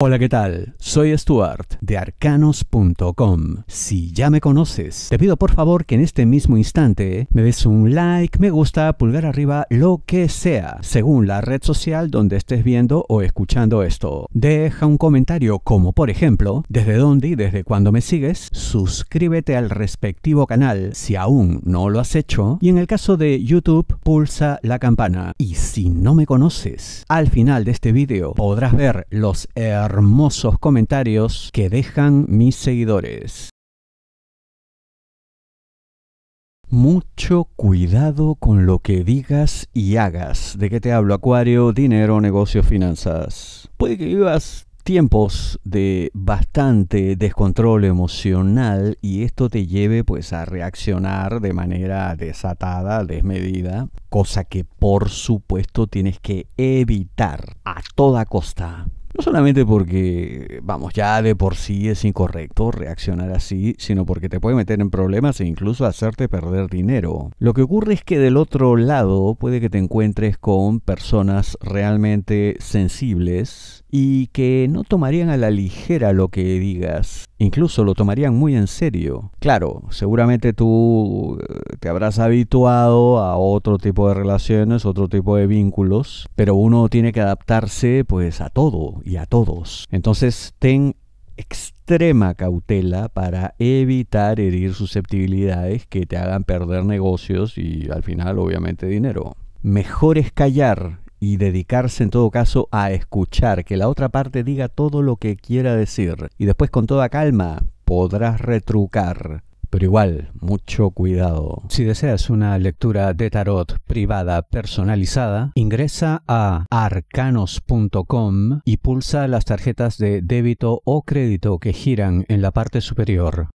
Hola, ¿qué tal? Soy Stuart de arcanos.com. Si ya me conoces, te pido por favor que en este mismo instante me des un like, me gusta, pulgar arriba, lo que sea, según la red social donde estés viendo o escuchando esto. Deja un comentario como por ejemplo, desde dónde y desde cuándo me sigues, suscríbete al respectivo canal si aún no lo has hecho y en el caso de YouTube pulsa la campana. Y si no me conoces, al final de este vídeo podrás ver los hermosos comentarios que dejan mis seguidores. Mucho cuidado con lo que digas y hagas. ¿De qué te hablo? Acuario, dinero, negocios, finanzas. Puede que vivas tiempos de bastante descontrol emocional y esto te lleve pues a reaccionar de manera desatada, desmedida, cosa que por supuesto tienes que evitar a toda costa. No solamente porque, vamos, ya de por sí es incorrecto reaccionar así, sino porque te puede meter en problemas e incluso hacerte perder dinero. Lo que ocurre es que del otro lado puede que te encuentres con personas realmente sensibles y que no tomarían a la ligera lo que digas. Incluso lo tomarían muy en serio. Claro, seguramente tú eh, te habrás habituado a otro tipo de relaciones, otro tipo de vínculos, pero uno tiene que adaptarse pues a todo y a todos. Entonces ten extrema cautela para evitar herir susceptibilidades que te hagan perder negocios y al final obviamente dinero. Mejor es callar y dedicarse en todo caso a escuchar, que la otra parte diga todo lo que quiera decir y después con toda calma podrás retrucar. Pero igual, mucho cuidado. Si deseas una lectura de tarot privada personalizada, ingresa a arcanos.com y pulsa las tarjetas de débito o crédito que giran en la parte superior.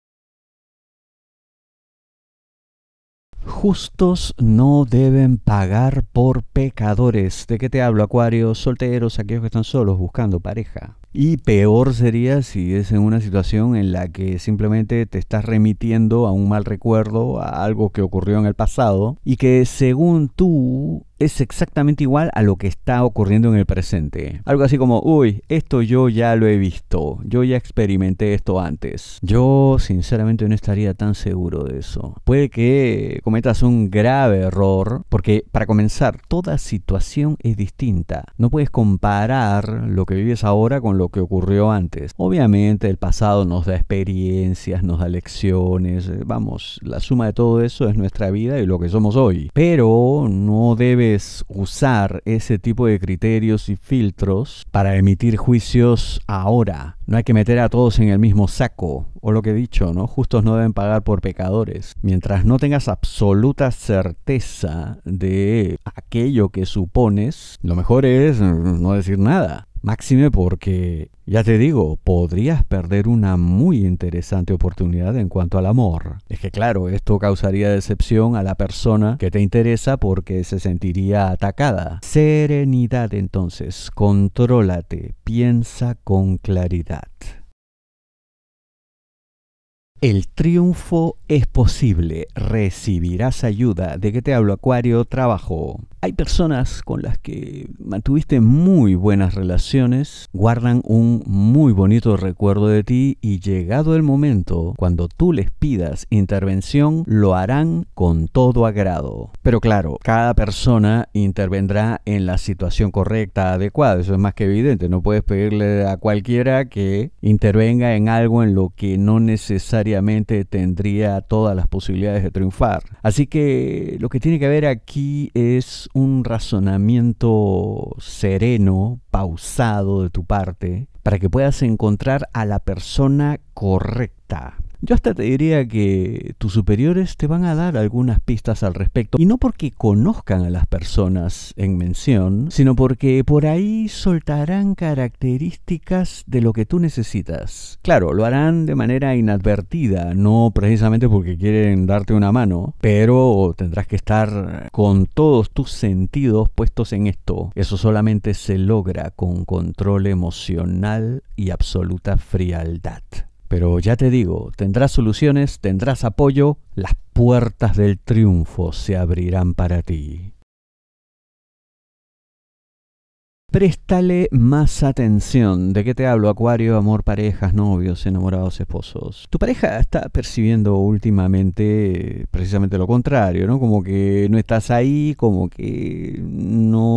Justos no deben pagar por pecadores. ¿De qué te hablo, acuarios, Solteros, aquellos que están solos buscando pareja. Y peor sería si es en una situación en la que simplemente te estás remitiendo a un mal recuerdo, a algo que ocurrió en el pasado y que según tú es exactamente igual a lo que está ocurriendo en el presente. Algo así como, uy, esto yo ya lo he visto, yo ya experimenté esto antes. Yo sinceramente no estaría tan seguro de eso. Puede que cometas un grave error, porque para comenzar, toda situación es distinta. No puedes comparar lo que vives ahora con lo que ocurrió antes. Obviamente el pasado nos da experiencias, nos da lecciones, eh, vamos, la suma de todo eso es nuestra vida y lo que somos hoy. Pero no debe usar ese tipo de criterios y filtros para emitir juicios ahora. No hay que meter a todos en el mismo saco, o lo que he dicho, ¿no? Justos no deben pagar por pecadores. Mientras no tengas absoluta certeza de aquello que supones, lo mejor es no decir nada. Máxime porque ya te digo, podrías perder una muy interesante oportunidad en cuanto al amor. Es que claro, esto causaría decepción a la persona que te interesa porque se sentiría atacada. Serenidad entonces, contrólate, piensa con claridad. El triunfo es posible, recibirás ayuda. ¿De qué te hablo, Acuario? Trabajo. Hay personas con las que mantuviste muy buenas relaciones, guardan un muy bonito recuerdo de ti y llegado el momento, cuando tú les pidas intervención, lo harán con todo agrado. Pero claro, cada persona intervendrá en la situación correcta, adecuada, eso es más que evidente, no puedes pedirle a cualquiera que intervenga en algo en lo que no necesariamente tendría todas las posibilidades de triunfar. Así que lo que tiene que haber aquí es un razonamiento sereno, pausado de tu parte, para que puedas encontrar a la persona correcta yo hasta te diría que tus superiores te van a dar algunas pistas al respecto, y no porque conozcan a las personas en mención, sino porque por ahí soltarán características de lo que tú necesitas. Claro, lo harán de manera inadvertida, no precisamente porque quieren darte una mano, pero tendrás que estar con todos tus sentidos puestos en esto. Eso solamente se logra con control emocional y absoluta frialdad. Pero ya te digo, tendrás soluciones, tendrás apoyo, las puertas del triunfo se abrirán para ti. Préstale más atención. ¿De qué te hablo? Acuario, amor, parejas, novios, enamorados, esposos. Tu pareja está percibiendo últimamente precisamente lo contrario, ¿no? Como que no estás ahí, como que no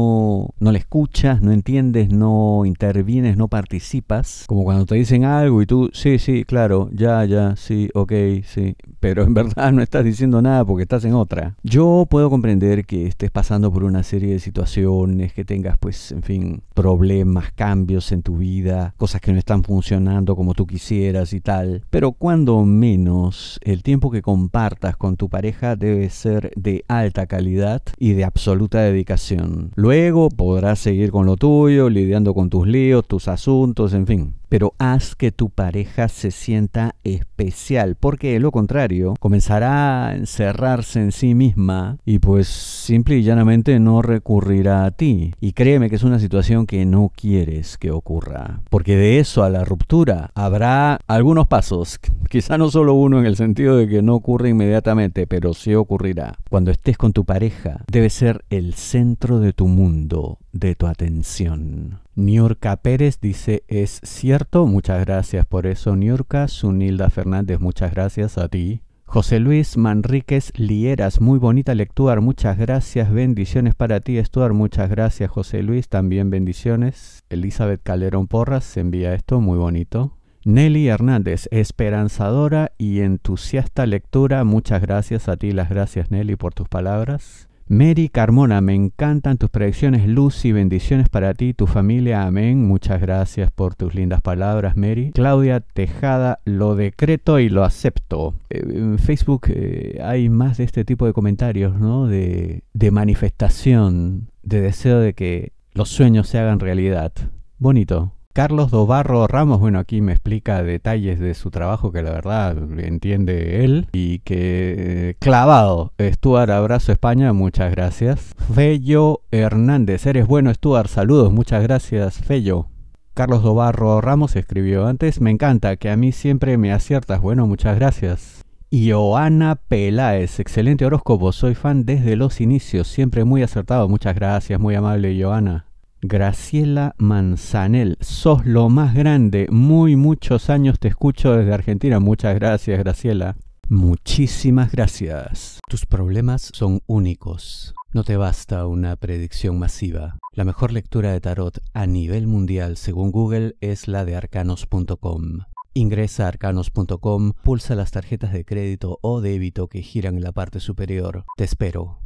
no la escuchas, no entiendes, no intervienes, no participas. Como cuando te dicen algo y tú, sí, sí, claro, ya, ya, sí, ok, sí, pero en verdad no estás diciendo nada porque estás en otra. Yo puedo comprender que estés pasando por una serie de situaciones, que tengas, pues, en fin, problemas, cambios en tu vida, cosas que no están funcionando como tú quisieras y tal, pero cuando menos el tiempo que compartas con tu pareja debe ser de alta calidad y de absoluta dedicación. Luego, podrás seguir con lo tuyo, lidiando con tus líos, tus asuntos, en fin. Pero haz que tu pareja se sienta especial, porque de lo contrario comenzará a encerrarse en sí misma y pues simple y llanamente no recurrirá a ti. Y créeme que es una situación que no quieres que ocurra, porque de eso a la ruptura habrá algunos pasos, quizá no solo uno en el sentido de que no ocurre inmediatamente, pero sí ocurrirá. Cuando estés con tu pareja, debe ser el centro de tu mundo de tu atención. Niurka Pérez dice, es cierto, muchas gracias por eso, Niurka. Sunilda Fernández, muchas gracias a ti. José Luis Manríquez Lieras, muy bonita lectura, muchas gracias, bendiciones para ti, Stuart, muchas gracias, José Luis, también bendiciones. Elizabeth Calderón Porras envía esto, muy bonito. Nelly Hernández, esperanzadora y entusiasta lectura, muchas gracias a ti, las gracias Nelly por tus palabras. Mary Carmona, me encantan tus predicciones, luz y bendiciones para ti y tu familia. Amén. Muchas gracias por tus lindas palabras, Mary. Claudia Tejada, lo decreto y lo acepto. Eh, en Facebook eh, hay más de este tipo de comentarios, ¿no? de manifestación, de deseo de que los sueños se hagan realidad. Bonito, Carlos Dobarro Ramos, bueno, aquí me explica detalles de su trabajo que la verdad entiende él y que eh, clavado. Stuart, abrazo España, muchas gracias. Fello Hernández, eres bueno Stuart, saludos, muchas gracias Fello. Carlos Dobarro Ramos escribió antes, me encanta, que a mí siempre me aciertas, bueno, muchas gracias. Joana Peláez, excelente horóscopo, soy fan desde los inicios, siempre muy acertado, muchas gracias, muy amable Joana. Graciela Manzanel, sos lo más grande, muy muchos años te escucho desde Argentina, muchas gracias Graciela. Muchísimas gracias. Tus problemas son únicos. No te basta una predicción masiva. La mejor lectura de tarot a nivel mundial según Google es la de arcanos.com. Ingresa a arcanos.com, pulsa las tarjetas de crédito o débito que giran en la parte superior. Te espero.